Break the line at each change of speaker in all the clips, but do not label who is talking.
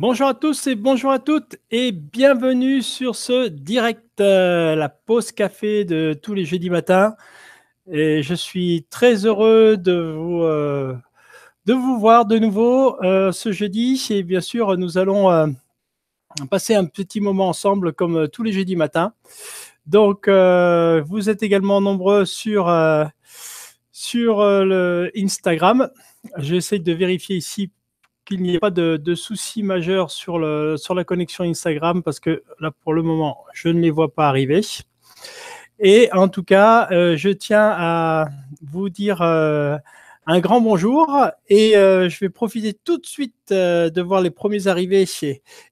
Bonjour à tous et bonjour à toutes et bienvenue sur ce direct, euh, la pause café de tous les jeudis matins. Et je suis très heureux de vous, euh, de vous voir de nouveau euh, ce jeudi. Et bien sûr, nous allons passer un petit moment ensemble comme tous les jeudis matins. Donc, vous êtes également nombreux sur, sur le Instagram. J'essaie de vérifier ici qu'il n'y ait pas de, soucis majeurs sur, la connexion Instagram parce que là, pour le moment, je ne les vois pas arriver. Et en tout cas, euh, je tiens à vous dire euh, un grand bonjour et euh, je vais profiter tout de suite de voir les premiers arrivés.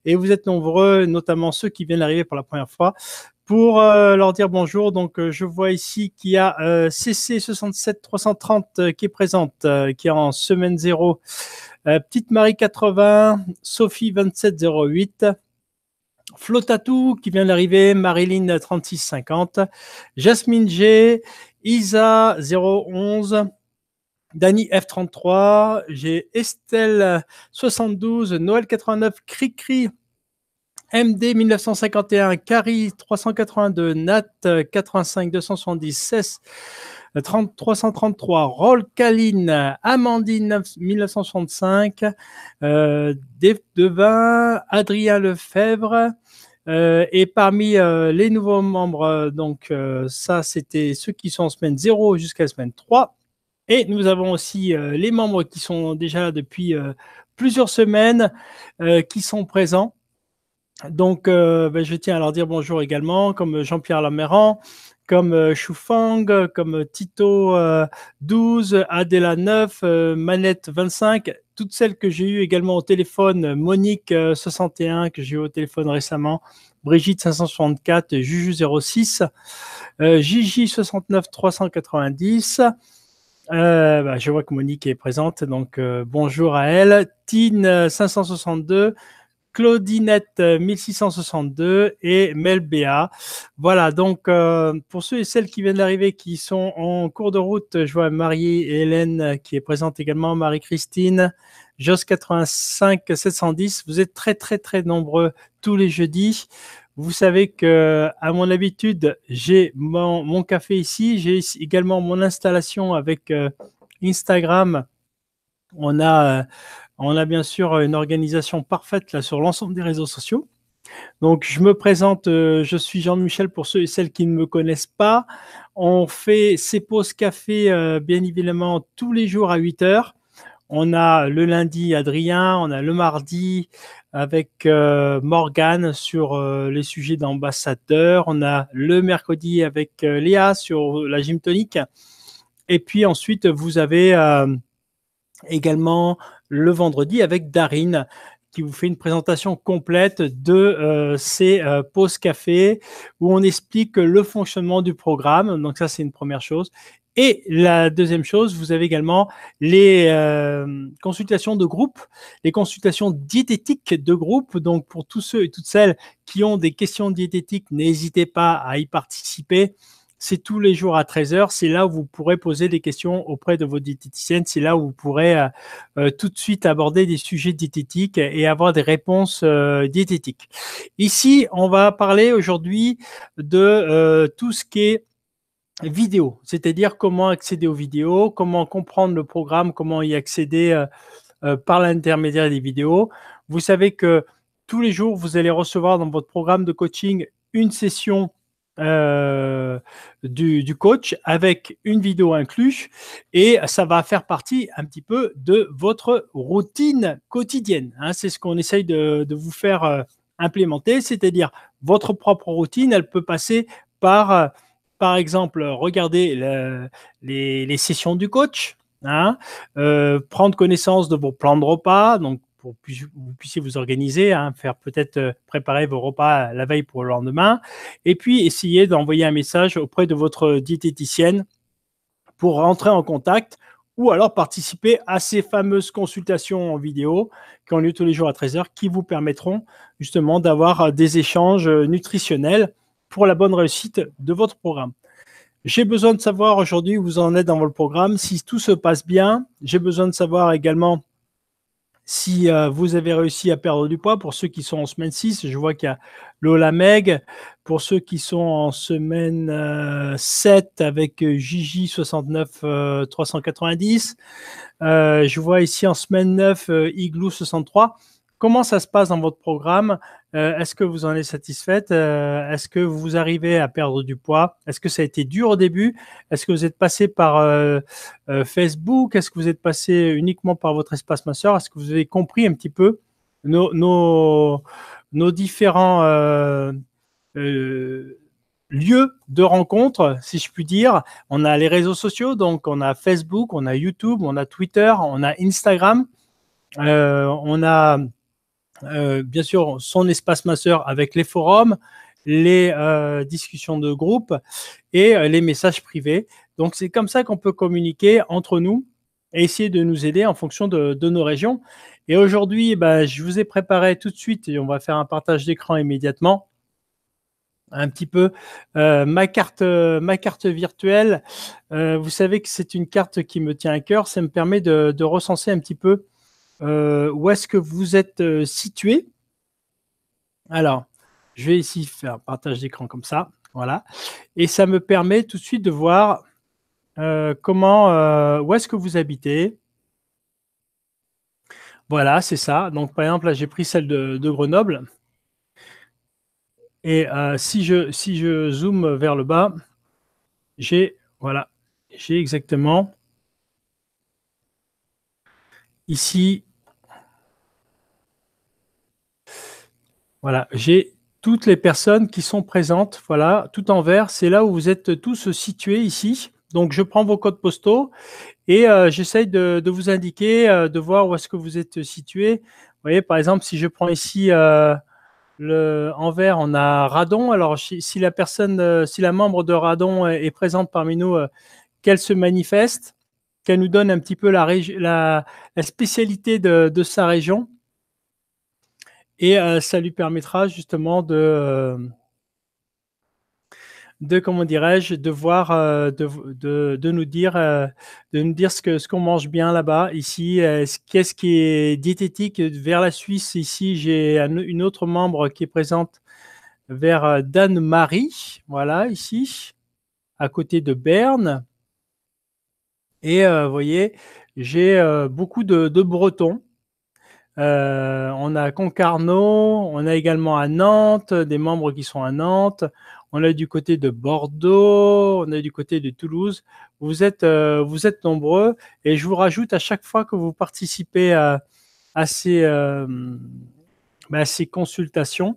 et vous êtes nombreux, notamment ceux qui viennent d'arriver pour la première fois pour euh, leur dire bonjour. Donc, euh, je vois ici qu'il y a euh, CC67330 qui est présente, qui est en semaine 0. Petite Marie 80, Sophie 2708. Flotatou qui vient d'arriver, Marilyn 3650, Jasmine G, Isa 011, Dani F33, j'ai Estelle 72, Noël 89, Cricri MD 1951, Carrie 382, Nat 85 270, 16 333, Roll Kaline, Amandine 1965, euh, Devin, Adrien Lefebvre. Euh, et parmi euh, les nouveaux membres, donc ça c'était ceux qui sont en semaine 0 jusqu'à la semaine 3. Et nous avons aussi les membres qui sont déjà là depuis plusieurs semaines, qui sont présents. Donc, euh, ben, je tiens à leur dire bonjour également, comme Jean-Pierre Laméran, comme euh, Choufang, comme Tito 12, euh, Adela 9, Manette 25, toutes celles que j'ai eues également au téléphone, Monique 61 que j'ai eu au téléphone récemment, Brigitte 564, Juju 06, Gigi 69 390. Ben, je vois que Monique est présente, donc bonjour à elle. Tine 562, Claudinette1662 euh, et Melbea. Voilà, donc euh, pour ceux et celles qui viennent d'arriver, qui sont en cours de route, je vois Marie Hélène euh, qui est présente également, Marie-Christine, Jos85-710. Vous êtes très très très nombreux tous les jeudis. Vous savez que, à mon habitude, j'ai mon, café ici. J'ai également mon installation avec Instagram. On a on a bien sûr euh, une organisation parfaite là sur l'ensemble des réseaux sociaux. Donc, je me présente, euh, je suis Jean-Michel pour ceux et celles qui ne me connaissent pas. On fait ces pauses café, euh, bien évidemment, tous les jours à 8 heures. On a le lundi Adrien, on a le mardi avec Morgane sur les sujets d'ambassadeur, on a le mercredi avec Léa sur la gym tonique. Et puis ensuite, vous avez également le vendredi avec Darine qui vous fait une présentation complète de euh, ces euh, pauses café où on explique le fonctionnement du programme. Donc ça, c'est une première chose. Et la deuxième chose, vous avez également les euh, consultations de groupe, les consultations diététiques de groupe. Donc pour tous ceux et toutes celles qui ont des questions diététiques, n'hésitez pas à y participer c'est tous les jours à 13h. C'est là où vous pourrez poser des questions auprès de vos diététiciennes. C'est là où vous pourrez euh, euh, tout de suite aborder des sujets diététiques et avoir des réponses euh, diététiques. Ici, on va parler aujourd'hui de tout ce qui est vidéo, c'est-à-dire comment accéder aux vidéos, comment comprendre le programme, comment y accéder par l'intermédiaire des vidéos. Vous savez que tous les jours, vous allez recevoir dans votre programme de coaching une session euh, du, coach avec une vidéo inclue et ça va faire partie un petit peu de votre routine quotidienne. Hein. c'est ce qu'on essaye de, vous faire euh, implémenter, c'est-à-dire votre propre routine, elle peut passer par, euh, par exemple, regarder les, les, sessions du coach. Hein, prendre connaissance de vos plans de repas, donc vous puissiez vous organiser, hein, faire peut-être euh, préparer vos repas euh, la veille pour le lendemain, et puis essayer d'envoyer un message auprès de votre diététicienne pour rentrer en contact ou alors participer à ces fameuses consultations en vidéo qui ont lieu tous les jours à 13h qui vous permettront justement d'avoir euh, des échanges nutritionnels pour la bonne réussite de votre programme. J'ai besoin de savoir aujourd'hui où vous en êtes dans votre programme, si tout se passe bien. J'ai besoin de savoir également si euh, vous avez réussi à perdre du poids, pour ceux qui sont en semaine 6, je vois qu'il y a Lola Meg, pour ceux qui sont en semaine 7 euh, avec euh, Gigi69-390, je vois ici en semaine 9 Igloo63. Comment ça se passe dans votre programme euh, Est-ce que vous en êtes satisfaite euh, Est-ce que vous arrivez à perdre du poids Est-ce que ça a été dur au début Est-ce que vous êtes passé par euh, Facebook Est-ce que vous êtes passé uniquement par votre espace ma Est-ce que vous avez compris un petit peu nos, différents lieux de rencontre, si je puis dire. On a les réseaux sociaux, donc on a Facebook, on a YouTube, on a Twitter, on a Instagram, on a euh, bien sûr son espace masseur avec les forums, les euh, discussions de groupe et euh, les messages privés. Donc c'est comme ça qu'on peut communiquer entre nous et essayer de nous aider en fonction de, nos régions. Et aujourd'hui, bah, je vous ai préparé tout de suite, et on va faire un partage d'écran immédiatement, un petit peu ma, carte, ma carte virtuelle. vous savez que c'est une carte qui me tient à cœur. Ça me permet de recenser un petit peu euh, où est-ce que vous êtes euh, situé Alors, je vais ici faire partage d'écran comme ça. Voilà. Et ça me permet tout de suite de voir euh, comment, où est-ce que vous habitez. Voilà, c'est ça. Donc, par exemple, là, j'ai pris celle de, de Grenoble. Et si, je, si je zoome vers le bas, j'ai voilà, j'ai exactement ici Voilà, j'ai toutes les personnes qui sont présentes, voilà, tout en vert, c'est là où vous êtes tous situés ici. Donc, je prends vos codes postaux et euh, j'essaye de, vous indiquer, euh, de voir où est-ce que vous êtes situés. Vous voyez, par exemple, si je prends ici euh, le, en vert, on a Radon. Alors, si, la personne, si la membre de Radon est, présente parmi nous, qu'elle se manifeste, qu'elle nous donne un petit peu la, spécialité de, sa région. Et euh, ça lui permettra justement de, euh, de comment dirais-je, de voir, euh, de, nous dire, de nous dire ce que ce qu'on mange bien là-bas. Ici, qu'est-ce qui est diététique vers la Suisse. Ici, j'ai une autre membre qui est présente vers Danemarie, voilà ici, à côté de Berne. Et vous voyez, j'ai beaucoup de Bretons. Euh, on a Concarneau, on a également à Nantes, des membres qui sont à Nantes, on a du côté de Bordeaux, on a du côté de Toulouse. Vous êtes, euh, nombreux et je vous rajoute à chaque fois que vous participez à, euh, ces, consultations,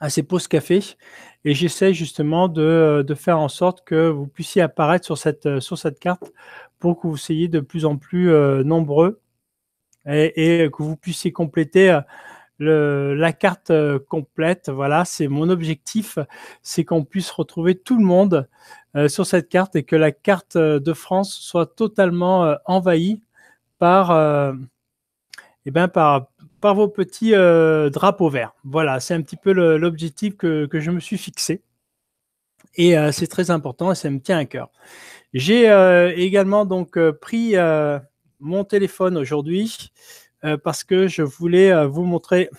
à ces pauses cafés, et j'essaie justement de, faire en sorte que vous puissiez apparaître sur cette carte pour que vous soyez de plus en plus nombreux et, que vous puissiez compléter euh, la carte euh, complète. Voilà, c'est mon objectif, c'est qu'on puisse retrouver tout le monde euh, sur cette carte et que la carte de France soit totalement envahie par, eh ben, par, par vos petits drapeaux verts. Voilà, c'est un petit peu l'objectif que, que, je me suis fixé. Et c'est très important et ça me tient à cœur. J'ai également donc pris mon téléphone aujourd'hui euh, parce que je voulais euh, vous montrer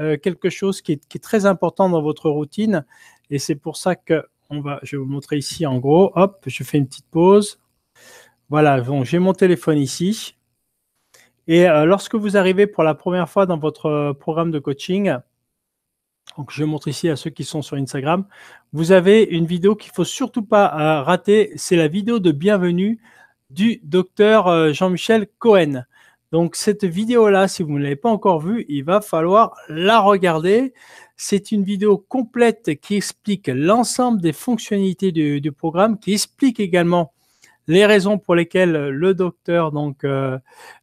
euh, quelque chose qui est, très important dans votre routine. Et c'est pour ça que va, je vais vous montrer ici en gros. Hop, je fais une petite pause. Voilà, bon, j'ai mon téléphone ici. Et lorsque vous arrivez pour la première fois dans votre programme de coaching, donc je montre ici à ceux qui sont sur Instagram, vous avez une vidéo qu'il ne faut surtout pas rater. C'est la vidéo de bienvenue du docteur euh, Jean-Michel Cohen. Donc cette vidéo-là, si vous ne l'avez pas encore vue, il va falloir la regarder. C'est une vidéo complète qui explique l'ensemble des fonctionnalités du, programme, qui explique également les raisons pour lesquelles le docteur donc, euh,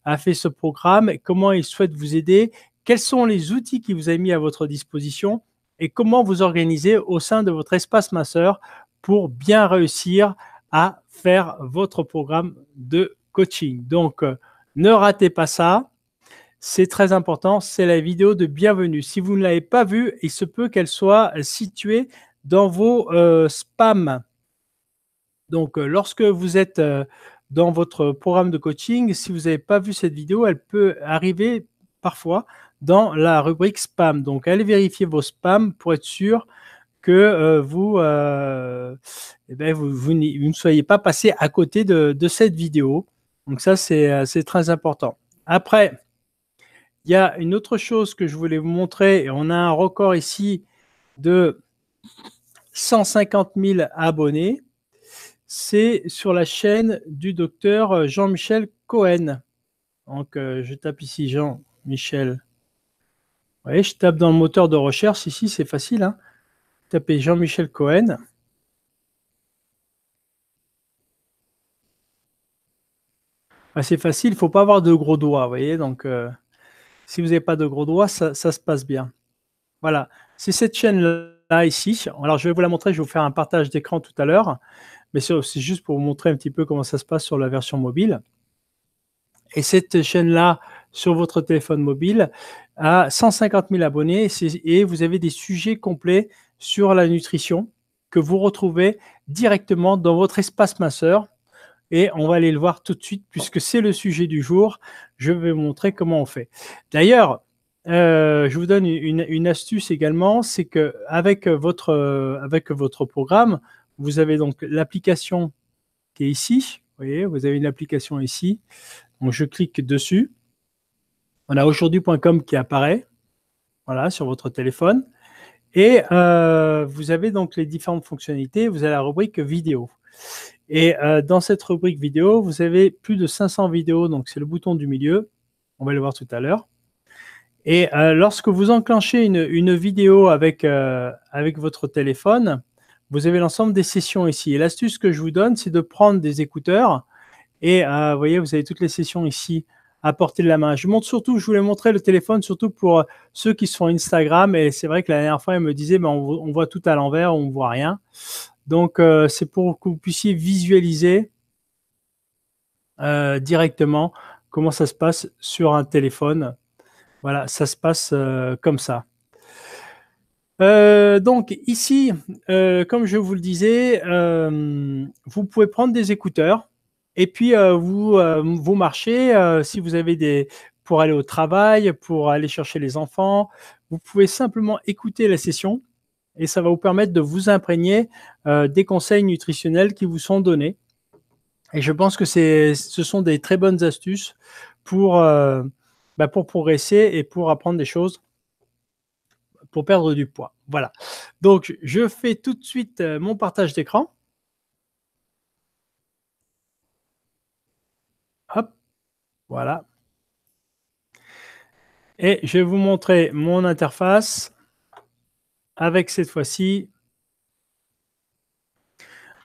a fait ce programme, comment il souhaite vous aider, quels sont les outils qu'il vous a mis à votre disposition et comment vous organiser au sein de votre espace masseur pour bien réussir à faire votre programme de coaching. Donc, euh, ne ratez pas ça. C'est très important. C'est la vidéo de bienvenue. Si vous ne l'avez pas vue, il se peut qu'elle soit située dans vos spam euh, spams. Donc, euh, lorsque vous êtes dans votre programme de coaching, si vous n'avez pas vu cette vidéo, elle peut arriver parfois dans la rubrique spam. Donc, allez vérifier vos spams pour être sûr que vous, eh ben, vous, ne soyez pas passé à côté de, cette vidéo. Donc ça, euh, c'est très important. Après, il y a une autre chose que je voulais vous montrer. on a un record ici de 150 000 abonnés. C'est sur la chaîne du docteur euh, Jean-Michel Cohen. Donc, euh, je tape ici Jean-Michel. Vous voyez, je tape dans le moteur de recherche. Ici, c'est facile. Hein. Tapez Jean-Michel Cohen. C'est facile. Il faut pas avoir de gros doigts, vous voyez. Donc, euh, si vous n'avez pas de gros doigts, ça, ça se passe bien. Voilà. C'est cette chaîne-là ici. Alors, je vais vous la montrer. Je vais vous faire un partage d'écran tout à l'heure. Mais c'est juste pour vous montrer un petit peu comment ça se passe sur la version mobile. Et cette chaîne-là, sur votre téléphone mobile, a 150 000 abonnés. Et vous avez des sujets complets sur la nutrition que vous retrouvez directement dans votre espace masseur et on va aller le voir tout de suite puisque c'est le sujet du jour. Je vais vous montrer comment on fait. D'ailleurs, euh, je vous donne une, astuce également, c'est que avec votre, avec votre programme, vous avez donc l'application qui est ici. Vous voyez, vous avez une application ici. Donc je clique dessus. On a aujourd'hui.com qui apparaît, voilà, sur votre téléphone. Et euh, vous avez donc les différentes fonctionnalités. Vous avez la rubrique vidéo. Et euh, dans cette rubrique vidéo, vous avez plus de 500 vidéos, donc c'est le bouton du milieu. On va le voir tout à l'heure. Et euh, lorsque vous enclenchez une, vidéo avec, euh, avec votre téléphone, vous avez l'ensemble des sessions ici. Et l'astuce que je vous donne, c'est de prendre des écouteurs. Et vous voyez, vous avez toutes les sessions ici à portée de la main. Je montre surtout, je voulais montrer le téléphone, surtout pour ceux qui sont Instagram. Et c'est vrai que la dernière fois, elle me disait, ben, on, on voit tout à l'envers, on ne voit rien. Donc, euh, c'est pour que vous puissiez visualiser euh, directement comment ça se passe sur un téléphone. Voilà, ça se passe euh, comme ça. donc ici, comme je vous le disais, vous pouvez prendre des écouteurs et puis vous, vous marchez si vous avez des pour aller au travail, pour aller chercher les enfants. Vous pouvez simplement écouter la session et ça va vous permettre de vous imprégner euh, des conseils nutritionnels qui vous sont donnés. Et je pense que ce sont des très bonnes astuces euh, bah, pour, progresser et pour apprendre des choses pour perdre du poids. Voilà. Donc, je fais tout de suite euh, mon partage d'écran. Hop, voilà. Et je vais vous montrer mon interface avec cette fois-ci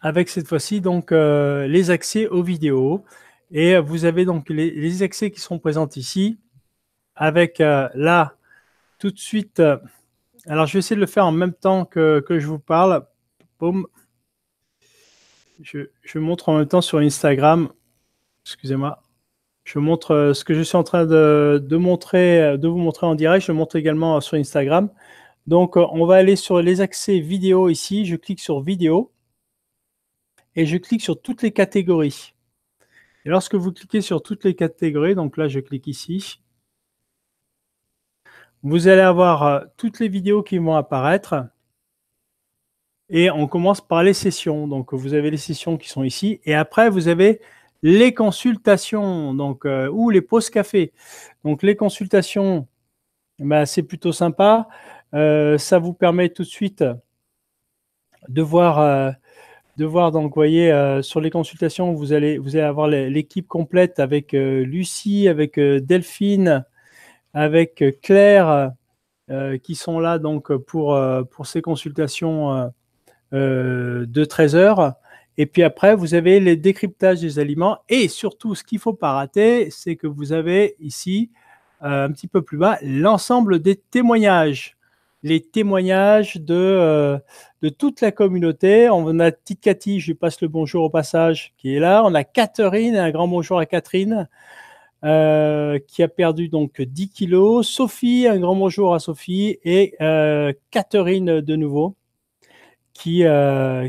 avec cette fois-ci donc euh, les accès aux vidéos et euh, vous avez donc les, accès qui sont présents ici avec euh, là tout de suite alors je vais essayer de le faire en même temps que, je vous parle Boom. Je, montre en même temps sur Instagram excusez-moi je montre ce que je suis en train de, de vous montrer en direct je montre également sur Instagram donc, euh, on va aller sur les accès vidéo ici. Je clique sur vidéo et je clique sur toutes les catégories. Et lorsque vous cliquez sur toutes les catégories, donc là, je clique ici, vous allez avoir euh, toutes les vidéos qui vont apparaître. Et on commence par les sessions. Donc, vous avez les sessions qui sont ici. Et après, vous avez les consultations donc, euh, ou les pauses café. Donc, les consultations, eh ben, c'est plutôt sympa. Euh, ça vous permet tout de suite de voir donc vous voyez sur les consultations, vous allez, vous allez avoir l'équipe complète avec euh, Lucie, avec euh, Delphine, avec Claire, qui sont là donc pour, pour ces consultations de 13 heures. Et puis après, vous avez les décryptages des aliments. Et surtout, ce qu'il ne faut pas rater, c'est que vous avez ici, un petit peu plus bas, l'ensemble des témoignages les témoignages de, euh, de toute la communauté. On a Tite Cathy, je lui passe le bonjour au passage, qui est là. On a Catherine, un grand bonjour à Catherine, euh, qui a perdu donc 10 kilos. Sophie, un grand bonjour à Sophie. Et euh, Catherine de nouveau, qui,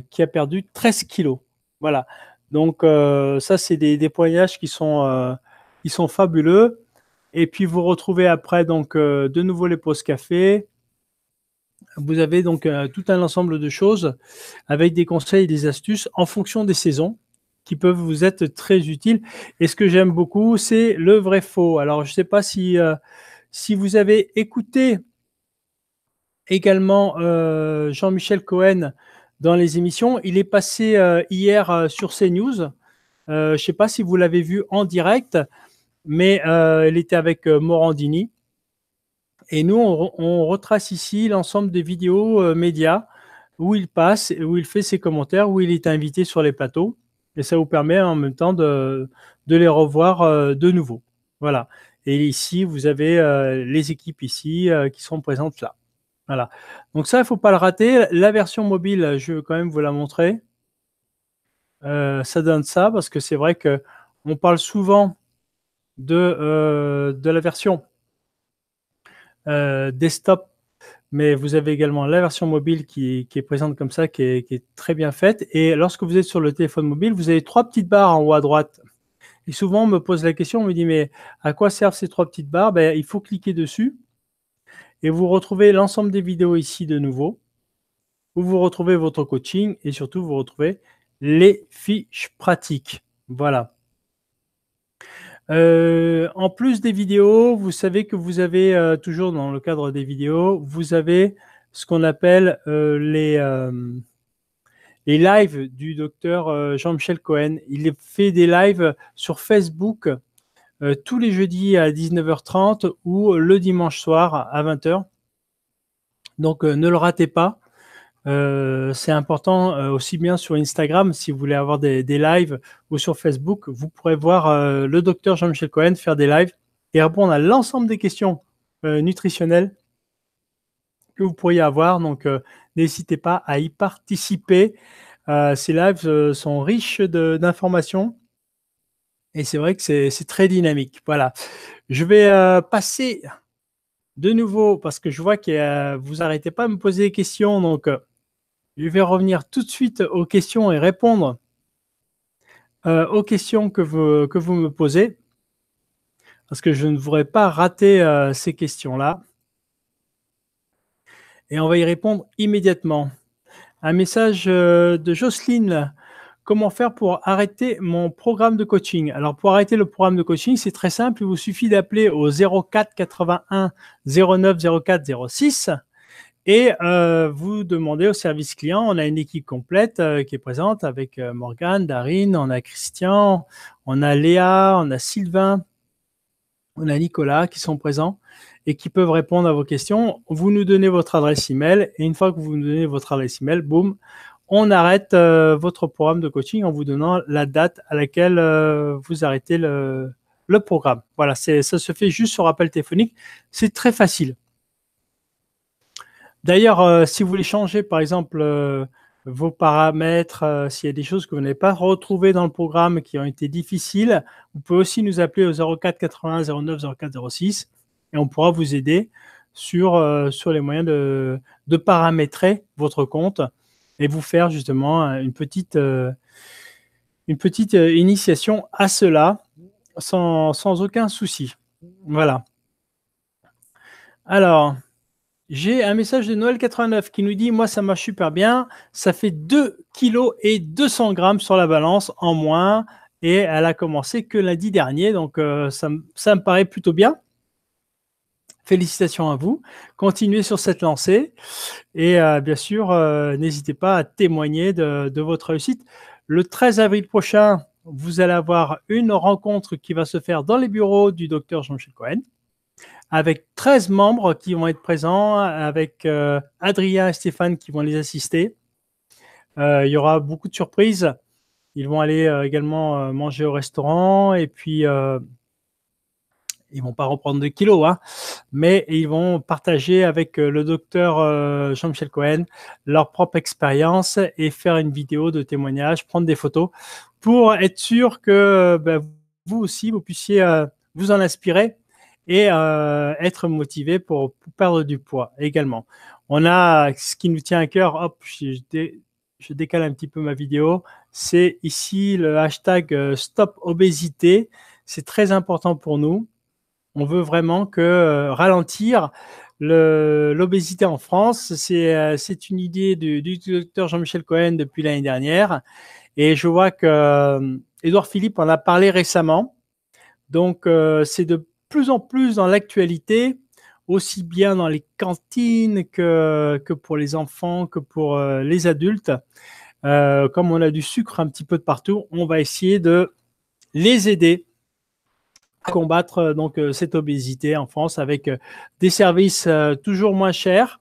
qui a perdu 13 kilos. Voilà. Donc ça, c'est des, des témoignages qui sont, sont fabuleux. Et puis vous retrouvez après donc de nouveau les pauses café, vous avez donc euh, tout un ensemble de choses avec des conseils et des astuces en fonction des saisons qui peuvent vous être très utiles. Et ce que j'aime beaucoup, c'est le vrai faux. Alors, je ne sais pas si, euh, si vous avez écouté également euh, Jean-Michel Cohen dans les émissions. Il est passé hier sur CNews. je ne sais pas si vous l'avez vu en direct, mais il était avec Morandini. Et nous, on, retrace ici l'ensemble des vidéos euh, médias où il passe, où il fait ses commentaires, où il est invité sur les plateaux. Et ça vous permet en même temps de, les revoir euh, de nouveau. Voilà. Et ici, vous avez euh, les équipes ici qui sont présentes là. Voilà. Donc ça, il ne faut pas le rater. La version mobile, je vais quand même vous la montrer. ça donne ça parce que c'est vrai que on parle souvent de, de la version euh, desktop mais vous avez également la version mobile qui, est présente comme ça, qui est, très bien faite. Et lorsque vous êtes sur le téléphone mobile, vous avez trois petites barres en haut à droite. Et souvent, on me pose la question, on me dit, mais à quoi servent ces trois petites barres ben, Il faut cliquer dessus et vous retrouvez l'ensemble des vidéos ici de nouveau, où vous retrouvez votre coaching et surtout, vous retrouvez les fiches pratiques. Voilà. Euh, en plus des vidéos, vous savez que vous avez euh, toujours dans le cadre des vidéos, vous avez ce qu'on appelle euh, les, les lives du docteur Jean-Michel Cohen. Il fait des lives sur Facebook tous les jeudis à 19h30 ou le dimanche soir à 20h. Donc ne le ratez pas. Euh, c'est important euh, aussi bien sur Instagram, si vous voulez avoir des, lives, ou sur Facebook, vous pourrez voir euh, le docteur Jean-Michel Cohen faire des lives et répondre à l'ensemble des questions nutritionnelles que vous pourriez avoir. Donc, n'hésitez pas à y participer. ces lives sont riches d'informations. Et c'est vrai que c'est très dynamique. Voilà. Je vais passer de nouveau, parce que je vois que vous n'arrêtez pas à me poser des questions. Donc, je vais revenir tout de suite aux questions et répondre euh, aux questions que vous, me posez, parce que je ne voudrais pas rater euh, ces questions-là. Et on va y répondre immédiatement. Un message euh, de Jocelyne. Comment faire pour arrêter mon programme de coaching Alors pour arrêter le programme de coaching, c'est très simple. Il vous suffit d'appeler au 04 81 09 04 06 et euh, vous demandez au service client, on a une équipe complète euh, qui est présente avec euh, Morgane, Darine, on a Christian, on a Léa, on a Sylvain, on a Nicolas qui sont présents et qui peuvent répondre à vos questions. Vous nous donnez votre adresse email et une fois que vous nous donnez votre adresse email, boum, on arrête votre programme de coaching en vous donnant la date à laquelle vous arrêtez le, le programme. Voilà, ça se fait juste sur appel téléphonique. C'est très facile. D'ailleurs, euh, si vous voulez changer, par exemple, euh, vos paramètres, euh, s'il y a des choses que vous n'avez pas retrouvées dans le programme qui ont été difficiles, vous pouvez aussi nous appeler au 04 81 09 04 06 et on pourra vous aider sur, sur les moyens de, paramétrer votre compte et vous faire justement une petite, une petite initiation à cela sans, sans aucun souci. Voilà. Alors, j'ai un message de Noël89 qui nous dit Moi, ça marche super bien. Ça fait 2 kg et 200 grammes sur la balance en moins. Et elle a commencé que lundi dernier. Donc, euh, ça, me paraît plutôt bien. Félicitations à vous. Continuez sur cette lancée. Et euh, bien sûr, euh, n'hésitez pas à témoigner de, votre réussite. Le 13 avril prochain, vous allez avoir une rencontre qui va se faire dans les bureaux du docteur Jean-Michel Cohen avec 13 membres qui vont être présents, avec euh, Adrien et Stéphane qui vont les assister. Euh, il y aura beaucoup de surprises. Ils vont aller euh, également manger au restaurant et puis ils vont pas reprendre de kilos, hein, mais ils vont partager avec le docteur Jean-Michel Cohen leur propre expérience et faire une vidéo de témoignage, prendre des photos pour être sûr que ben, vous aussi, vous puissiez vous en inspirer et euh, être motivé pour, perdre du poids également. On a ce qui nous tient à cœur, hop, je, décale un petit peu ma vidéo, c'est ici le hashtag euh, Stop Obésité. C'est très important pour nous. On veut vraiment que euh, ralentir l'obésité en France. C'est une idée du, docteur Jean-Michel Cohen depuis l'année dernière. Et je vois que Édouard Philippe en a parlé récemment. Donc, c'est de plus en plus dans l'actualité, aussi bien dans les cantines que, pour les enfants, que pour euh, les adultes. Euh, comme on a du sucre un petit peu de partout, on va essayer de les aider à combattre euh, donc cette obésité en France avec des services toujours moins chers,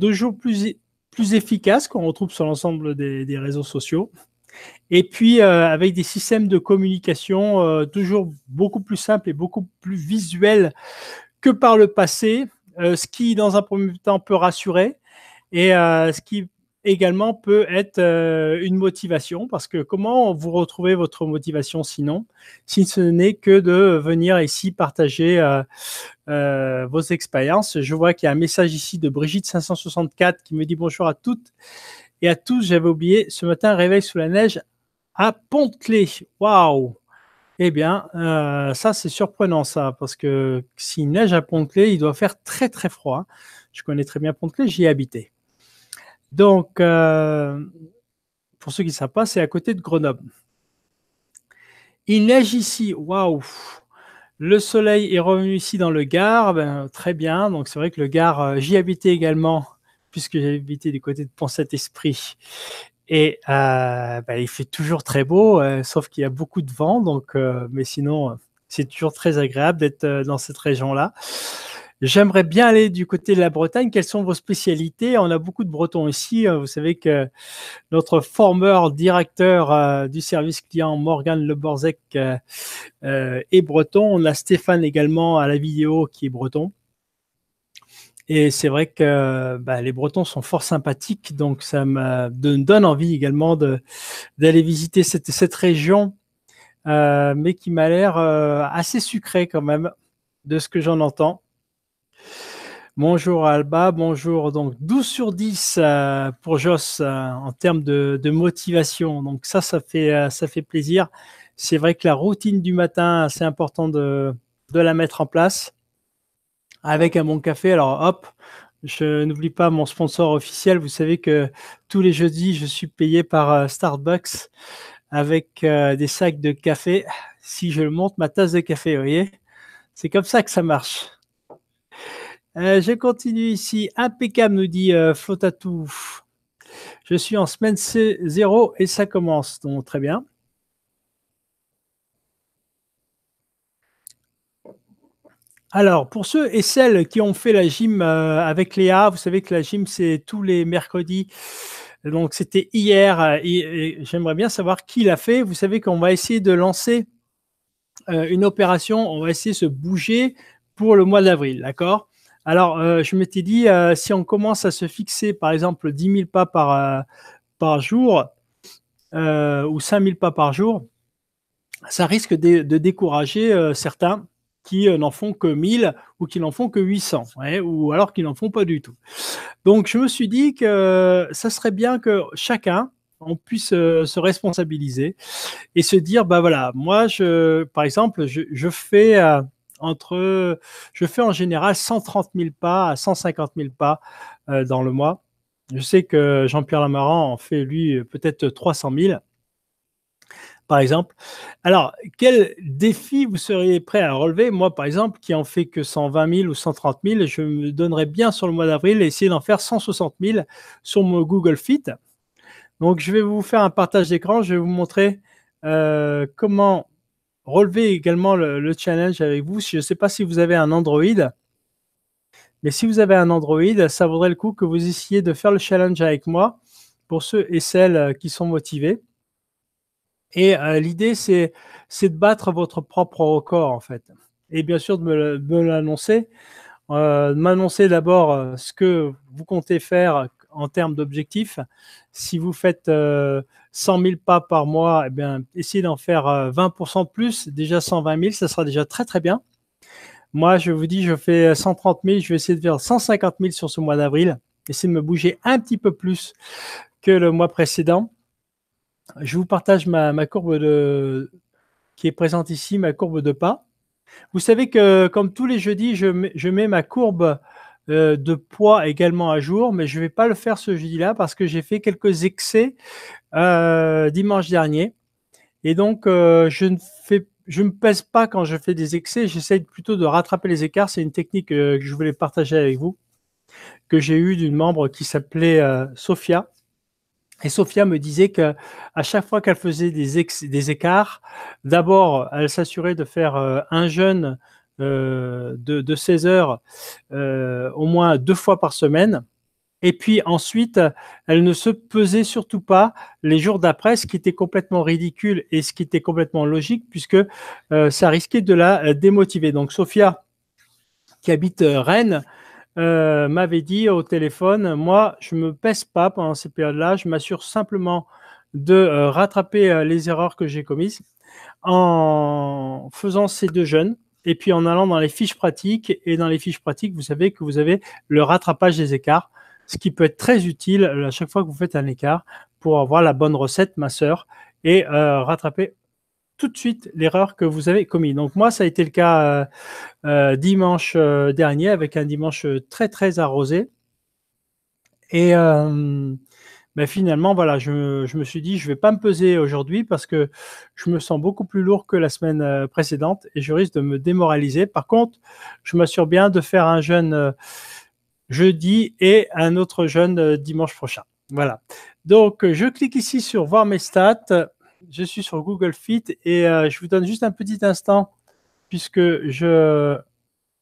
toujours plus, plus efficaces qu'on retrouve sur l'ensemble des, réseaux sociaux et puis euh, avec des systèmes de communication euh, toujours beaucoup plus simples et beaucoup plus visuels que par le passé, euh, ce qui dans un premier temps peut rassurer et ce qui également peut être une motivation parce que comment vous retrouvez votre motivation sinon, si ce n'est que de venir ici partager vos expériences. Je vois qu'il y a un message ici de Brigitte 564 qui me dit bonjour à toutes et à tous, j'avais oublié, ce matin, réveil sous la neige à Pont-Clé. Waouh Eh bien, euh, ça, c'est surprenant, ça, parce que s'il neige à pont il doit faire très, très froid. Je connais très bien pont j'y ai habité. Donc, euh, pour ceux qui ne savent pas, c'est à côté de Grenoble. Il neige ici. Waouh le soleil est revenu ici dans le Gard, ben, très bien. Donc c'est vrai que le Gard, euh, j'y habitais également puisque j'habitais du côté de Pont-Saint-Esprit. Et euh, bah, il fait toujours très beau, euh, sauf qu'il y a beaucoup de vent, donc, euh, mais sinon, c'est toujours très agréable d'être dans cette région-là. J'aimerais bien aller du côté de la Bretagne. Quelles sont vos spécialités On a beaucoup de Bretons ici. Vous savez que notre former directeur du service client, Morgan Le est breton. On a Stéphane également à la vidéo qui est breton. Et c'est vrai que bah, les Bretons sont fort sympathiques, donc ça me donne envie également d'aller visiter cette, région, euh, mais qui m'a l'air euh, assez sucrée quand même, de ce que j'en entends. Bonjour Alba, bonjour. Donc 12 sur 10 euh, pour Joss en termes de, motivation. Donc ça, ça fait, ça fait plaisir. C'est vrai que la routine du matin, c'est important de, de la mettre en place avec un bon café. Alors hop, je n'oublie pas mon sponsor officiel. Vous savez que tous les jeudis, je suis payé par euh, Starbucks avec euh, des sacs de café. Si je monte ma tasse de café, vous voyez, c'est comme ça que ça marche. Euh, je continue ici. Impeccable, nous dit Flotatou. Je suis en semaine C0 et ça commence. Donc, très bien. Alors, pour ceux et celles qui ont fait la gym euh, avec Léa, vous savez que la gym, c'est tous les mercredis. Donc, c'était hier. Euh, et, j'aimerais bien savoir qui l'a fait. Vous savez qu'on va essayer de lancer euh, une opération. On va essayer de se bouger pour le mois d'avril, d'accord Alors, je m'étais dit, si on commence à se fixer, par exemple, 10 000 pas par, jour ou 5 000 pas par jour, ça risque de décourager certains qui euh, n'en font que 1000 ou qui n'en font que 800, ou alors qui n'en font pas du tout. Donc je me suis dit que euh, ça serait bien que chacun on puisse euh, se responsabiliser et se dire bah voilà moi je par exemple je, fais entre je fais en général 130 000 pas à 150 000 pas dans le mois je sais que Jean-Pierre Lamaran en fait lui peut-être 300 000 par exemple. Alors, quel défi vous seriez prêt à relever Moi, par exemple, qui en fait que 120 000 ou 130 000, je me donnerais bien sur le mois d'avril essayer d'en faire 160 000 sur mon Google Fit. Donc, je vais vous faire un partage d'écran. Je vais vous montrer euh, comment relever également le, le, challenge avec vous. Je ne sais pas si vous avez un Android, mais si vous avez un Android, ça vaudrait le coup que vous essayiez de faire le challenge avec moi pour ceux et celles euh, qui sont motivés. Et euh, l'idée, c'est, de battre votre propre record, en fait. Et bien sûr, de me, l'annoncer. Euh, de m'annoncer d'abord euh, ce que vous comptez faire en termes d'objectifs. Si vous faites cent 100 000 pas par mois, eh bien, essayez d'en faire 20% de plus. Déjà 120 000, ça sera déjà très, très bien. Moi, je vous dis, je fais 130 000, je vais essayer de faire 150 000 sur ce mois d'avril. Essayez de me bouger un petit peu plus que le mois précédent je vous partage ma, courbe de qui est présente ici, ma courbe de pas. Vous savez que comme tous les jeudis, je mets, ma courbe euh, de poids également à jour, mais je ne vais pas le faire ce jeudi-là parce que j'ai fait quelques excès euh, dimanche dernier. Et donc, euh, je ne me pèse pas quand je fais des excès, J'essaie plutôt de rattraper les écarts. C'est une technique que je voulais partager avec vous, que j'ai eue d'une membre qui s'appelait Sophia et Sophia me disait que à chaque fois qu'elle faisait des, écarts, d'abord, elle s'assurait de faire euh, un jeûne euh, de, 16 heures euh, au moins deux fois par semaine. Et puis ensuite, elle ne se pesait surtout pas les jours d'après, ce qui était complètement ridicule et ce qui était complètement logique, puisque ça risquait de la démotiver. Donc Sophia, qui habite Rennes, euh, m'avait dit au téléphone, moi, je ne me pèse pas pendant ces périodes-là, je m'assure simplement de euh, rattraper euh, les erreurs que j'ai commises en faisant ces deux jeunes, et puis en allant dans les fiches pratiques. Et dans les fiches pratiques, vous savez que vous avez le rattrapage des écarts, ce qui peut être très utile à chaque fois que vous faites un écart pour avoir la bonne recette, ma sœur, et rattraper tout de suite l'erreur que vous avez commise. Donc moi, ça a été le cas euh, euh, dimanche euh, dernier avec un dimanche très très arrosé. Et ben, finalement, voilà, je, je, me suis dit, je ne vais pas me peser aujourd'hui parce que je me sens beaucoup plus lourd que la semaine précédente et je risque de me démoraliser. Par contre, je m'assure bien de faire un jeûne jeudi et un autre jeûne dimanche prochain. Voilà. Donc, je clique ici sur voir mes stats. Je suis sur Google Fit et euh, je vous donne juste un petit instant puisque je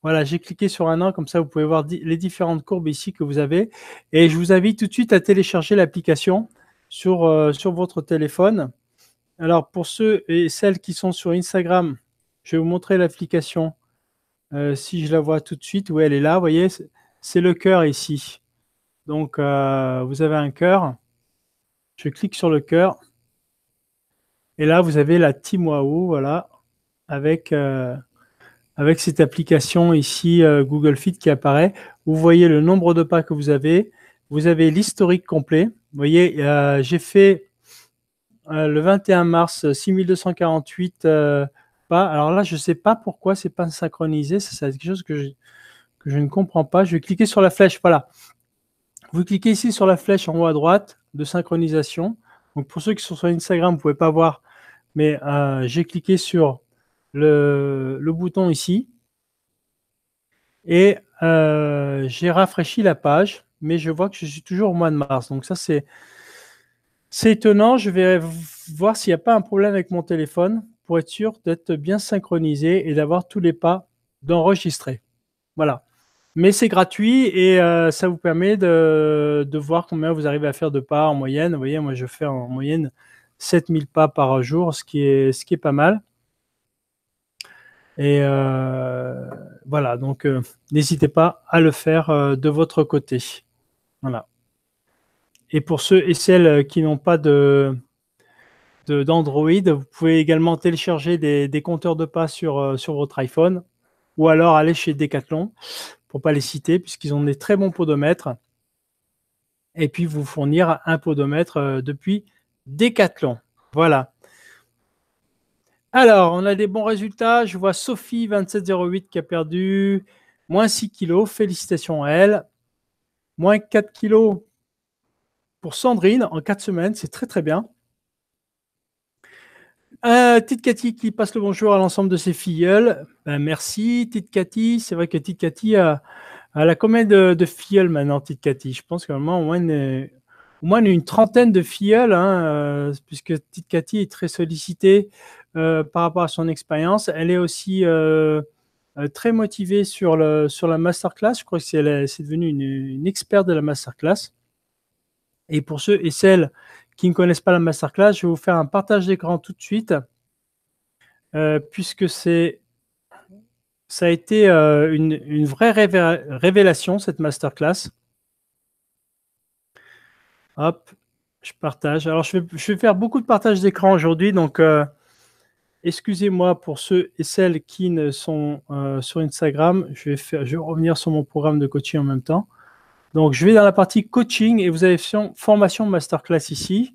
voilà, j'ai cliqué sur un an comme ça vous pouvez voir les différentes courbes ici que vous avez et je vous invite tout de suite à télécharger l'application sur, euh, sur votre téléphone. Alors pour ceux et celles qui sont sur Instagram, je vais vous montrer l'application. Euh, si je la vois tout de suite, oui, elle est là, vous voyez, c'est le cœur ici. Donc vous avez un cœur. Je clique sur le cœur. Et là, vous avez la Wahoo, voilà, avec, euh, avec cette application ici, euh, Google Fit, qui apparaît. Vous voyez le nombre de pas que vous avez. Vous avez l'historique complet. Vous voyez, euh, j'ai fait le 21 mars 6248 pas. Alors là, je ne sais pas pourquoi ce n'est pas synchronisé. C'est quelque chose que que je ne comprends pas. Je vais cliquer sur la flèche. Voilà. Vous cliquez ici sur la flèche en haut à droite de synchronisation. Donc pour ceux qui sont sur Instagram, vous ne pouvez pas voir mais euh, j'ai cliqué sur le, bouton ici et euh, j'ai rafraîchi la page, mais je vois que je suis toujours au mois de mars. Donc ça, c'est étonnant. Je vais voir s'il n'y a pas un problème avec mon téléphone pour être sûr d'être bien synchronisé et d'avoir tous les pas d'enregistrer. Voilà. Mais c'est gratuit et euh, ça vous permet de, de, voir combien vous arrivez à faire de pas en moyenne. Vous voyez, moi je fais en moyenne 7000 pas par jour, ce qui est, ce qui est pas mal. Et euh, voilà, donc euh, n'hésitez pas à le faire euh, de votre côté. Voilà. Et pour ceux et celles qui n'ont pas de d'Android, vous pouvez également télécharger des, compteurs de pas sur, sur votre iPhone ou alors aller chez Decathlon pour pas les citer puisqu'ils ont des très bons podomètres et puis vous fournir un podomètre depuis Décathlon. Voilà. Alors, on a des bons résultats. Je vois Sophie 2708 qui a perdu moins 6 kilos. Félicitations à elle. Moins 4 kilos pour Sandrine en 4 semaines. C'est très très bien. Euh, Tite Cathy qui passe le bonjour à l'ensemble de ses filleules. Ben, merci Tite Cathy. C'est vrai que Tite Cathy a, la combien de, de maintenant, Tite Cathy Je pense qu'au moins moins d'une trentaine de filleuls, hein, euh, puisque petite Cathy est très sollicitée euh, par rapport à son expérience. Elle est aussi euh, très motivée sur, la masterclass. Je crois que c'est devenue une, experte de la masterclass. Et pour ceux et celles qui ne connaissent pas la masterclass, je vais vous faire un partage d'écran tout de suite, puisque c'est ça a été une, vraie révélation, cette masterclass. Hop, je partage. Alors, je vais, faire beaucoup de partage d'écran aujourd'hui. Donc, euh, excusez-moi pour ceux et celles qui ne sont euh, sur Instagram. Je vais, revenir sur mon programme de coaching en même temps. Donc, je vais dans la partie coaching et vous avez formation masterclass ici.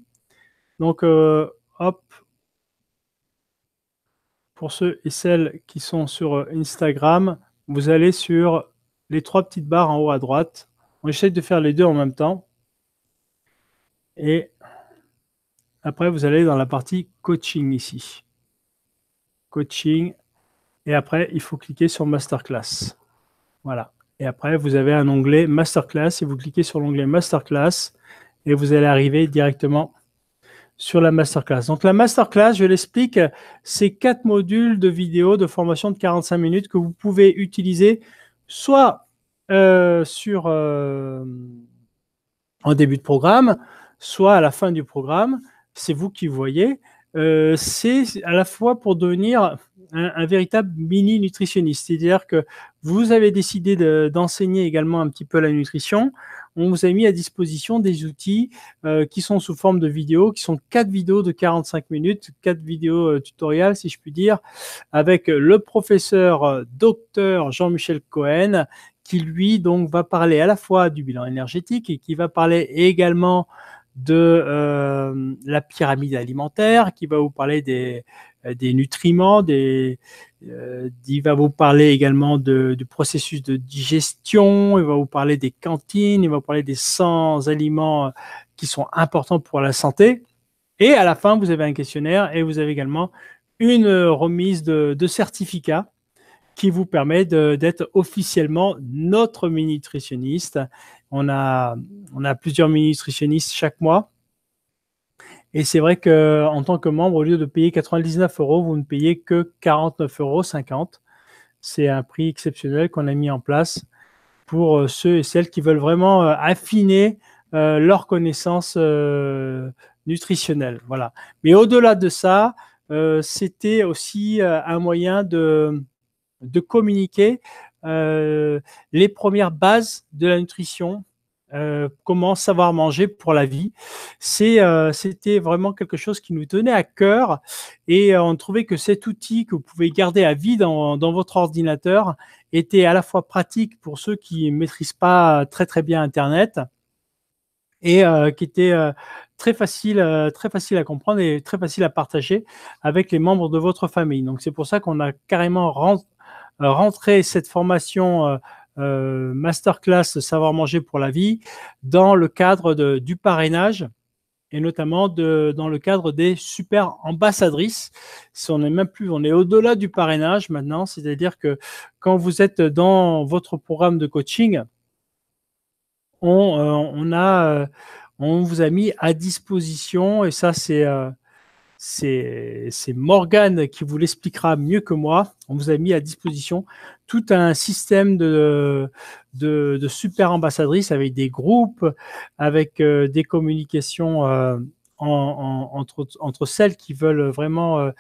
Donc, euh, hop. Pour ceux et celles qui sont sur Instagram, vous allez sur les trois petites barres en haut à droite. On essaie de faire les deux en même temps. Et après, vous allez dans la partie coaching ici. Coaching. Et après, il faut cliquer sur Masterclass. Voilà. Et après, vous avez un onglet Masterclass. Et vous cliquez sur l'onglet Masterclass. Et vous allez arriver directement sur la masterclass. Donc la masterclass, je l'explique, c'est quatre modules de vidéo de formation de 45 minutes que vous pouvez utiliser soit euh, euh, en début de programme, soit à la fin du programme, c'est vous qui voyez. Euh, c'est à la fois pour devenir un, véritable mini nutritionniste, c'est-à-dire que vous avez décidé d'enseigner également un petit peu la nutrition. On vous a mis à disposition des outils euh, qui sont sous forme de vidéos, qui sont quatre vidéos de 45 minutes, quatre vidéos euh, tutoriels, si je puis dire, avec le professeur docteur Jean-Michel Cohen, qui lui donc va parler à la fois du bilan énergétique et qui va parler également de euh, la pyramide alimentaire, qui va vous parler des, euh, des nutriments, des, euh, il va vous parler également du processus de digestion, il va vous parler des cantines, il va vous parler des 100 aliments qui sont importants pour la santé. Et à la fin, vous avez un questionnaire et vous avez également une remise de, certificat qui vous permet d'être officiellement notre nutritionniste on a, on a plusieurs nutritionnistes chaque mois. Et c'est vrai qu'en tant que membre, au lieu de payer 99 euros, vous ne payez que 49,50 euros. C'est un prix exceptionnel qu'on a mis en place pour euh, ceux et celles qui veulent vraiment euh, affiner euh, leur leurs connaissances nutritionnelles. Voilà. Mais au-delà de ça, c'était aussi un moyen de, de communiquer euh, les premières bases de la nutrition, euh, comment savoir manger pour la vie. Euh, c'était vraiment quelque chose qui nous tenait à cœur et on trouvait que cet outil que vous pouvez garder à vie dans, votre ordinateur était à la fois pratique pour ceux qui ne maîtrisent pas très très bien Internet et qui était très facile, très facile à comprendre et très facile à partager avec les membres de votre famille. Donc c'est pour ça qu'on a carrément rentrer cette formation euh, euh, masterclass Savoir manger pour la vie dans le cadre du parrainage et notamment de, dans le cadre des super ambassadrices. Si on n'est même plus, on est au-delà du parrainage maintenant, c'est-à-dire que quand vous êtes dans votre programme de coaching, on, euh, on a, on vous a mis à disposition, et ça c'est c'est Morgane qui vous l'expliquera mieux que moi. On vous a mis à disposition tout un système de, de, de super ambassadrices avec des groupes, avec euh, des communications euh, en, en, entre, entre, celles qui veulent vraiment euh,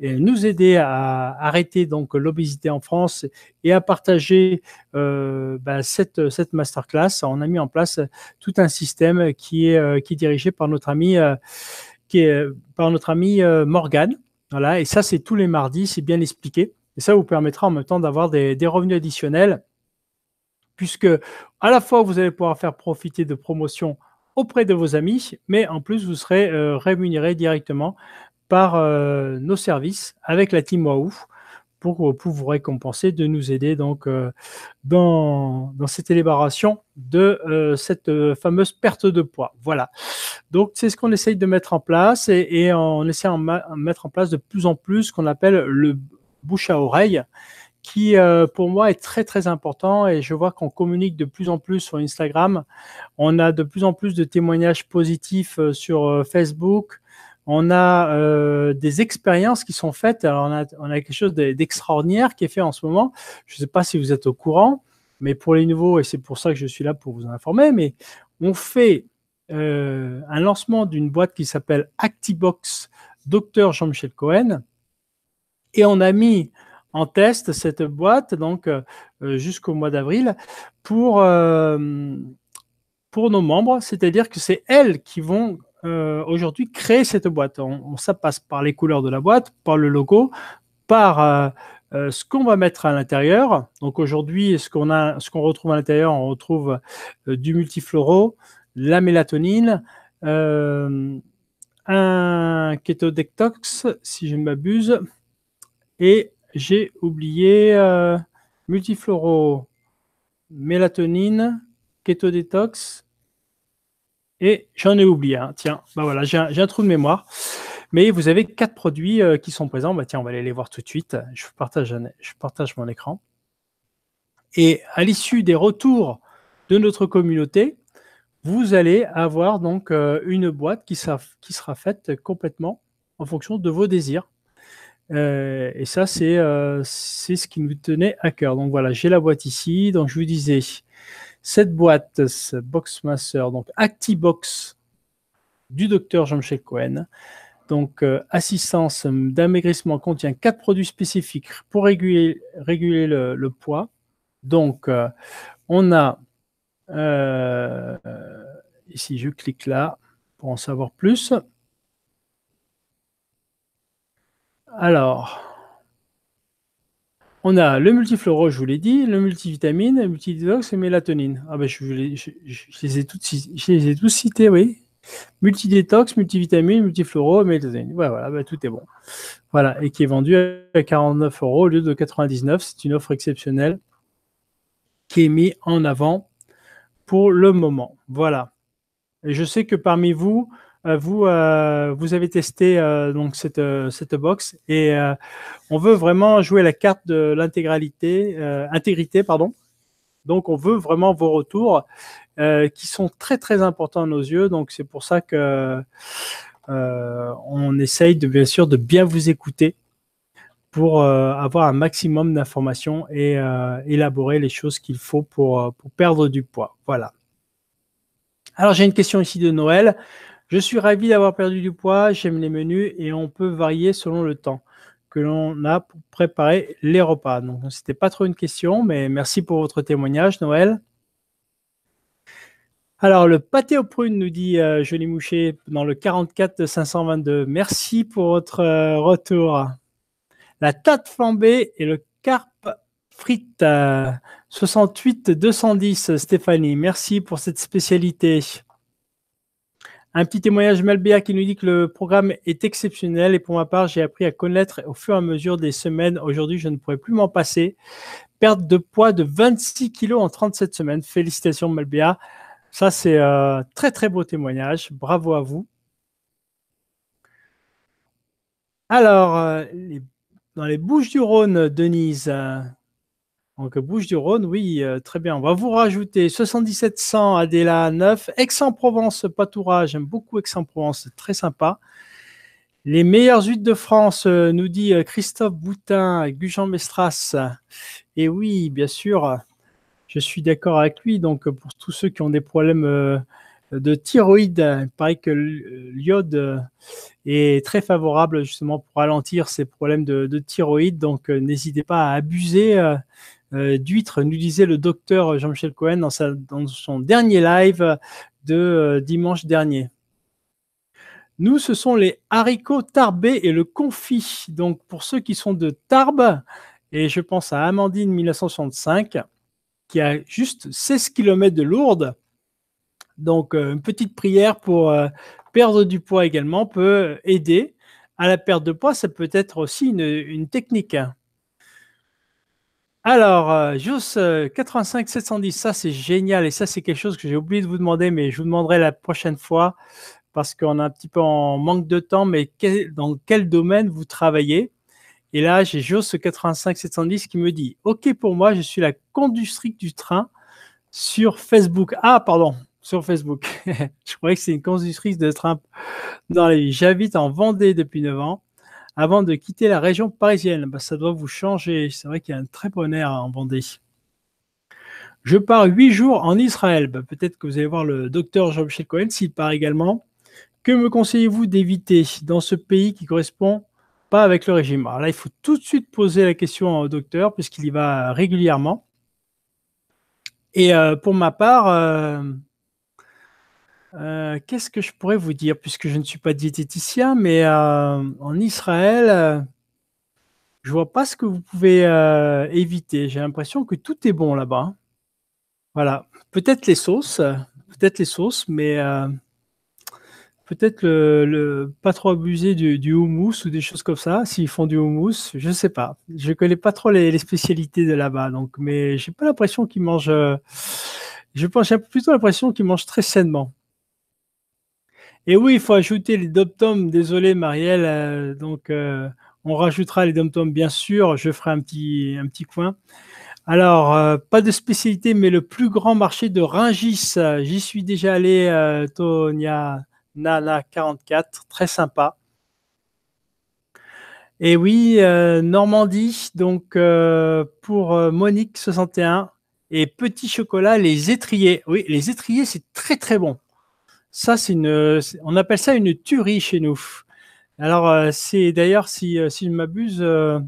nous aider à arrêter donc l'obésité en France et à partager bah, cette, cette masterclass. On a mis en place tout un système qui est, qui est dirigé par notre ami qui est euh, par notre ami euh, Morgane. Voilà, et ça, c'est tous les mardis, c'est bien expliqué. Et ça vous permettra en même temps d'avoir des, revenus additionnels, puisque à la fois vous allez pouvoir faire profiter de promotions auprès de vos amis, mais en plus vous serez euh, rémunéré directement par nos services avec la team Wahoo. Euh, pour, vous récompenser de nous aider donc euh, dans, cette élaboration de euh, cette fameuse perte de poids. Voilà. Donc c'est ce qu'on essaye de mettre en place et, on essaie de mettre en place de plus en plus ce qu'on appelle le bouche à oreille qui pour moi est très très important et je vois qu'on communique de plus en plus sur Instagram. On a de plus en plus de témoignages positifs sur Facebook on a euh, des expériences qui sont faites. Alors on a, quelque chose d'extraordinaire qui est fait en ce moment. Je ne sais pas si vous êtes au courant, mais pour les nouveaux, et c'est pour ça que je suis là pour vous informer, mais on fait euh, un lancement d'une boîte qui s'appelle Actibox Docteur Jean-Michel Cohen. Et on a mis en test cette boîte donc euh, jusqu'au mois d'avril pour, pour nos membres, c'est-à-dire que c'est elles qui vont euh, aujourd'hui créer cette boîte. ça passe par les couleurs de la boîte, par le logo, par euh, euh, ce qu'on va mettre à l'intérieur. Donc aujourd'hui, ce qu'on a, ce qu'on retrouve à l'intérieur, on retrouve du multifloro, la mélatonine, un kétodétox si je ne m'abuse, et j'ai oublié multifloro, mélatonine, ketodetox et j'en ai oublié un. Tiens, bah voilà, j'ai un, trou de mémoire. Mais vous avez quatre produits euh, qui sont présents. Bah tiens, on va aller les voir tout de suite. Je partage, mon écran. Et à l'issue des retours de notre communauté, vous allez avoir donc euh, une boîte qui sera, faite complètement en fonction de vos désirs. Euh, et ça, c'est ce qui nous tenait à cœur. Donc voilà, j'ai la boîte ici. Donc je vous disais, cette boîte, ce Boxmaster, donc ActiBox du docteur Jean-Michel Cohen. Donc, euh, assistance d'amaigrissement contient quatre produits spécifiques pour réguler, le, poids. Donc, euh, on a, euh, ici je clique là pour en savoir plus. Alors, on a le multifloro, je vous l'ai dit, le multivitamine, le multidétox et mélatonine. Ah ben, je, les, ai je les ai tous cités, oui. Multidétox, multivitamine, multifloro, mélatonine. voilà, ben, tout est bon. Voilà, et qui est vendu à 49 euros au lieu de 99. C'est une offre exceptionnelle qui est mise en avant pour le moment. Voilà. Et je sais que parmi vous, euh, vous, euh, vous avez testé euh, donc cette, box et on veut vraiment jouer la carte de l'intégralité, intégrité, pardon. Donc on veut vraiment vos retours qui sont très très importants à nos yeux. Donc c'est pour ça que on essaye de bien sûr de bien vous écouter pour avoir un maximum d'informations et élaborer les choses qu'il faut pour perdre du poids. Voilà. Alors j'ai une question ici de Noël. Je suis ravi d'avoir perdu du poids, j'aime les menus et on peut varier selon le temps que l'on a pour préparer les repas. Donc, c'était pas trop une question, mais merci pour votre témoignage, Noël. Alors, le pâté aux prunes, nous dit euh, Jolie dans le 44 522. Merci pour votre euh, retour. La tâte flambée et le carpe frite. 68 210, Stéphanie. Merci pour cette spécialité. Un petit témoignage Malbia qui nous dit que le programme est exceptionnel et pour ma part, j'ai appris à connaître au fur et à mesure des semaines. Aujourd'hui, je ne pourrais plus m'en passer. Perte de poids de 26 kilos en 37 semaines. Félicitations Malbia Ça, c'est un euh, très très beau témoignage. Bravo à vous. Alors, euh, dans les Bouches du Rhône, Denise, euh, donc, Bouche du rhône oui, euh, très bien. On va vous rajouter 7700 Adela 9, Aix-en-Provence, Patoura, j'aime beaucoup Aix-en-Provence, très sympa. Les meilleures huiles de France, euh, nous dit euh, Christophe Boutin, Gujan Mestras. Et oui, bien sûr, je suis d'accord avec lui. Donc, pour tous ceux qui ont des problèmes de thyroïde, il paraît que l'iode est très favorable justement pour ralentir ces problèmes de, de thyroïde. Donc, n'hésitez pas à abuser euh, d'huîtres, nous disait le docteur Jean-Michel Cohen dans, son dernier live de euh, dimanche dernier. Nous, ce sont les haricots tarbés et le confit. Donc, pour ceux qui sont de Tarbes, et je pense à Amandine 1965, qui a juste 16 km de Lourdes. Donc, euh, une petite prière pour perdre du poids également peut aider à la perte de poids. Ça peut être aussi une technique. Alors, JOS 85 710, ça c'est génial et ça c'est quelque chose que j'ai oublié de vous demander, mais je vous demanderai la prochaine fois parce qu'on est un petit peu en manque de temps. Mais dans quel domaine vous travaillez Et là, j'ai JOS 85 qui me dit Ok pour moi, je suis la conductrice du train sur Facebook. Ah, pardon, sur Facebook. je croyais que c'est une conductrice de train dans J'habite en Vendée depuis 9 ans avant de quitter la région parisienne. Bah, ça doit vous changer. C'est vrai qu'il y a un très bon air en Vendée. Je pars huit jours en Israël. Bah, peut-être que vous allez voir le docteur Jean-Michel Cohen s'il part également. Que me conseillez-vous d'éviter dans ce pays qui correspond pas avec le régime Alors là, il faut tout de suite poser la question au docteur puisqu'il y va régulièrement. Et euh, pour ma part, euh, euh, qu'est-ce que je pourrais vous dire, puisque je ne suis pas diététicien, mais euh, en Israël, je euh, je vois pas ce que vous pouvez éviter. J'ai l'impression que tout est bon là-bas. Voilà. Peut-être les sauces, peut-être les sauces, mais peut-être le, pas trop abuser du, du, houmous ou des choses comme ça. S'ils font du houmous, je ne sais pas. Je connais pas trop les, spécialités de là-bas, donc mais j'ai pas l'impression qu'ils mangent. je pense j'ai plutôt l'impression qu'ils mangent très sainement. Et oui, il faut ajouter les dom Désolé, Marielle. Euh, donc, euh, on rajoutera les dom bien sûr. Je ferai un petit, un petit coin. Alors, euh, pas de spécialité, mais le plus grand marché de Ringis. J'y suis déjà allé, Tonia Nana 44. Très sympa. Et oui, Normandie, donc pour Monique 61. Et petit chocolat, les étriers. Oui, les étriers, c'est très très bon. Ça, c'est une, on appelle ça une tuerie chez nous. Alors, euh, c'est d'ailleurs, si, euh, si je m'abuse, euh,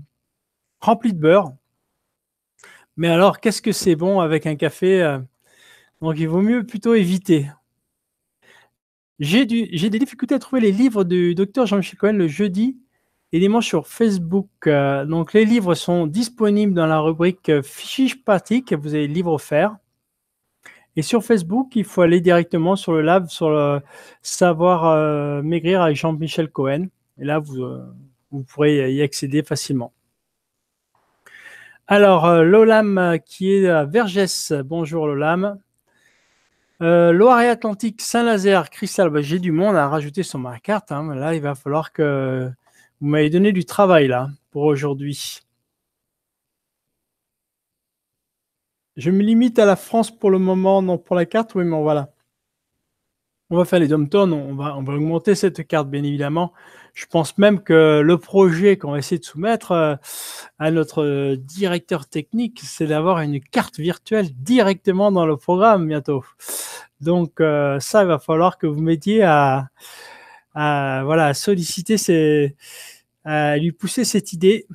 rempli de beurre. Mais alors, qu'est-ce que c'est bon avec un café Donc, il vaut mieux plutôt éviter. J'ai des difficultés à trouver les livres du docteur Jean-Michel Cohen le jeudi et dimanche sur Facebook. donc, les livres sont disponibles dans la rubrique Fichiers pratiques. Vous avez livres offerts. Et sur Facebook, il faut aller directement sur le Lab, sur le Savoir euh, Maigrir avec Jean-Michel Cohen. Et là, vous, euh, pourrez y accéder facilement. Alors, euh, Lolam qui est à Vergès. Bonjour Lolam. Loire et Atlantique, saint lazare Cristal. Bah, j'ai du monde à rajouter sur ma carte. Hein. Là, il va falloir que vous m'ayez donné du travail là pour aujourd'hui. Je me limite à la France pour le moment, non pour la carte, oui, mais voilà. On va faire les dom on va, on va augmenter cette carte, bien évidemment. Je pense même que le projet qu'on va essayer de soumettre euh, à notre euh, directeur technique, c'est d'avoir une carte virtuelle directement dans le programme bientôt. Donc euh, ça, il va falloir que vous m'aidiez à, voilà, solliciter, à lui pousser cette idée.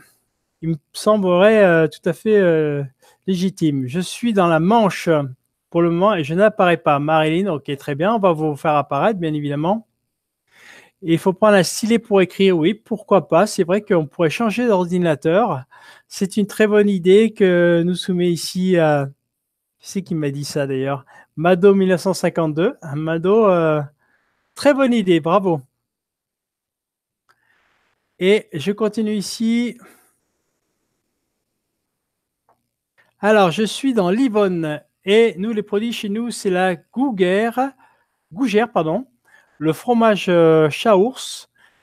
Il me semblerait tout à fait légitime. Je suis dans la manche pour le moment et je n'apparais pas. Marilyn, ok, très bien, on va vous faire apparaître, bien évidemment. il faut prendre un stylet pour écrire, oui, pourquoi pas. C'est vrai qu'on pourrait changer d'ordinateur. C'est une très bonne idée que nous soumet ici. à... qui c'est qui m'a dit ça d'ailleurs Mado 1952. Mado, euh, très bonne idée, bravo. Et je continue ici. Alors, je suis dans Livonne et nous, les produits chez nous, c'est la gougère, gougère, pardon, le fromage euh, chaours,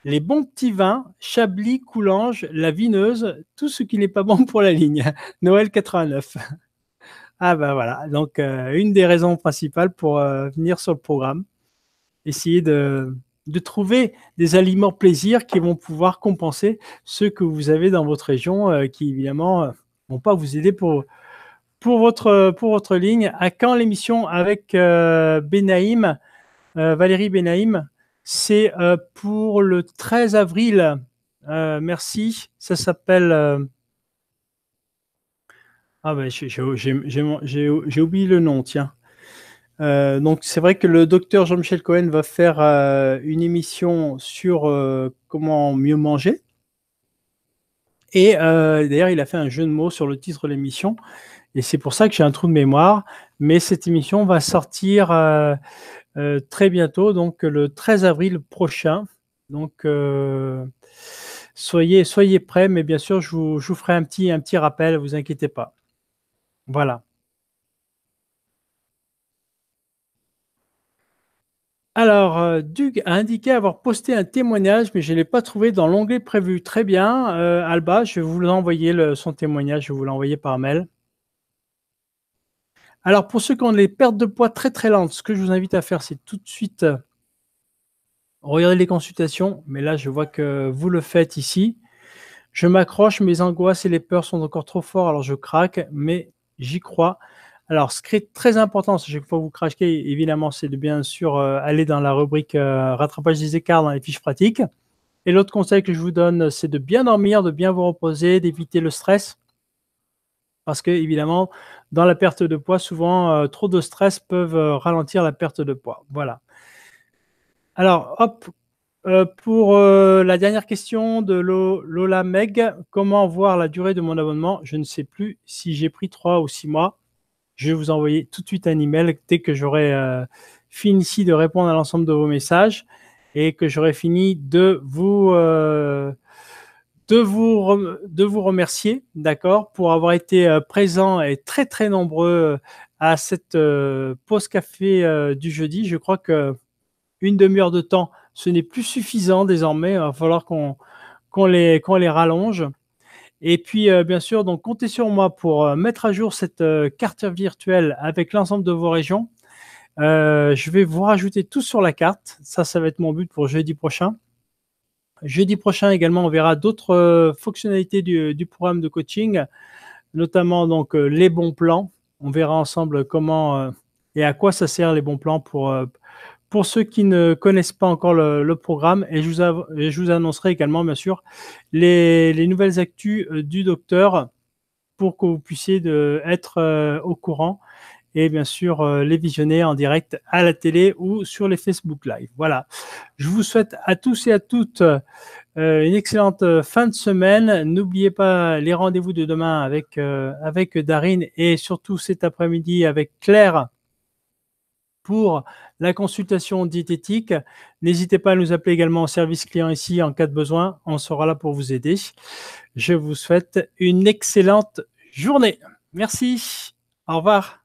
les bons petits vins, Chablis, Coulanges, la vineuse, tout ce qui n'est pas bon pour la ligne. Noël 89. Ah ben voilà, donc euh, une des raisons principales pour euh, venir sur le programme, essayer de, trouver des aliments plaisir qui vont pouvoir compenser ceux que vous avez dans votre région, qui évidemment ne vont pas vous aider pour pour votre, pour votre ligne. À quand l'émission avec euh, euh, Valérie Benaïm C'est euh, pour le 13 avril. merci. Ça s'appelle. Ah ben j'ai oublié le nom, tiens. donc c'est vrai que le docteur Jean-Michel Cohen va faire une émission sur comment mieux manger. Et d'ailleurs, il a fait un jeu de mots sur le titre de l'émission. Et c'est pour ça que j'ai un trou de mémoire. Mais cette émission va sortir euh, euh, très bientôt, donc le 13 avril prochain. Donc euh, soyez, soyez prêts, mais bien sûr, je vous, je ferai un petit, un petit rappel, ne vous inquiétez pas. Voilà. Alors, Dug a indiqué avoir posté un témoignage, mais je ne l'ai pas trouvé dans l'onglet prévu. Très bien, Alba, je vais vous envoyer son témoignage, je vais vous l'envoyer par mail. Alors, pour ceux qui ont des pertes de poids très très lentes, ce que je vous invite à faire, c'est tout de suite euh, regarder les consultations. Mais là, je vois que vous le faites ici. Je m'accroche, mes angoisses et les peurs sont encore trop forts, alors je craque, mais j'y crois. Alors, ce qui est très important, c'est chaque fois que vous crachez, évidemment, c'est de bien sûr euh, aller dans la rubrique euh, rattrapage des écarts dans les fiches pratiques. Et l'autre conseil que je vous donne, c'est de bien dormir, de bien vous reposer, d'éviter le stress. Parce que, évidemment, dans la perte de poids, souvent, euh, trop de stress peuvent euh, ralentir la perte de poids. Voilà. Alors, hop, euh, pour la dernière question de Lola Meg, comment voir la durée de mon abonnement Je ne sais plus si j'ai pris trois ou six mois. Je vais vous envoyer tout de suite un email dès que j'aurai fini ici de répondre à l'ensemble de vos messages et que j'aurai fini de vous de vous, de vous remercier, d'accord, pour avoir été euh, présents et très très nombreux euh, à cette euh, pause café du jeudi. Je crois que une demi-heure de temps, ce n'est plus suffisant désormais. Il va falloir qu'on les, les rallonge. Et puis, bien sûr, donc comptez sur moi pour mettre à jour cette carte virtuelle avec l'ensemble de vos régions. je vais vous rajouter tout sur la carte. Ça, ça va être mon but pour jeudi prochain. Jeudi prochain également, on verra d'autres euh, fonctionnalités du, programme de coaching, notamment donc euh, les bons plans. On verra ensemble comment euh, et à quoi ça sert les bons plans pour, pour ceux qui ne connaissent pas encore le, programme. Et je, vous annoncerai également, bien sûr, les, nouvelles actus du docteur pour que vous puissiez être au courant et bien sûr euh, les visionner en direct à la télé ou sur les Facebook Live. Voilà. Je vous souhaite à tous et à toutes euh, une excellente euh, fin de semaine. N'oubliez pas les rendez-vous de demain avec, avec Darine et surtout cet après-midi avec Claire pour la consultation diététique. N'hésitez pas à nous appeler également au service client ici en cas de besoin. On sera là pour vous aider. Je vous souhaite une excellente journée. Merci. Au revoir.